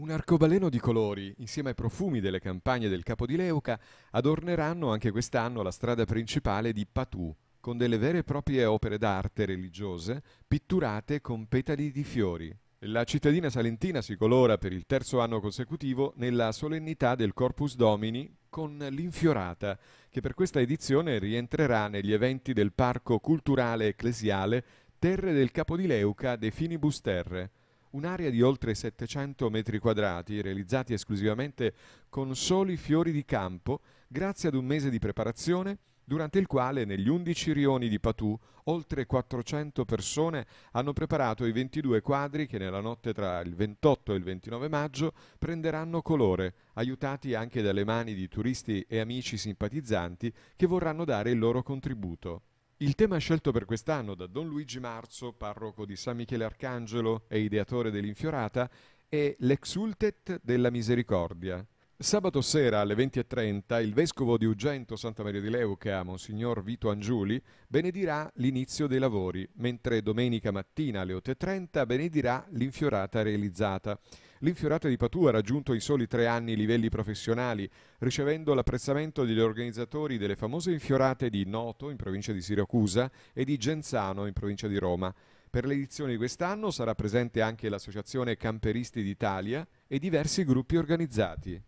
Un arcobaleno di colori, insieme ai profumi delle campagne del Capo di Leuca, adorneranno anche quest'anno la strada principale di Patù, con delle vere e proprie opere d'arte religiose pitturate con petali di fiori. La cittadina salentina si colora per il terzo anno consecutivo nella solennità del Corpus Domini con l'Infiorata, che per questa edizione rientrerà negli eventi del Parco Culturale Ecclesiale Terre del Capo di Leuca de Finibus Terre, un'area di oltre 700 metri quadrati realizzati esclusivamente con soli fiori di campo grazie ad un mese di preparazione durante il quale negli 11 rioni di Patù oltre 400 persone hanno preparato i 22 quadri che nella notte tra il 28 e il 29 maggio prenderanno colore, aiutati anche dalle mani di turisti e amici simpatizzanti che vorranno dare il loro contributo. Il tema scelto per quest'anno da Don Luigi Marzo, parroco di San Michele Arcangelo e ideatore dell'Infiorata, è l'exultet della misericordia, Sabato sera alle 20.30 il vescovo di Ugento Santa Maria di Leuca, Monsignor Vito Angiuli, benedirà l'inizio dei lavori, mentre domenica mattina alle 8.30 benedirà l'infiorata realizzata. L'infiorata di Patù ha raggiunto in soli tre anni livelli professionali, ricevendo l'apprezzamento degli organizzatori delle famose infiorate di Noto, in provincia di Siracusa, e di Genzano, in provincia di Roma. Per l'edizione di quest'anno sarà presente anche l'Associazione Camperisti d'Italia e diversi gruppi organizzati.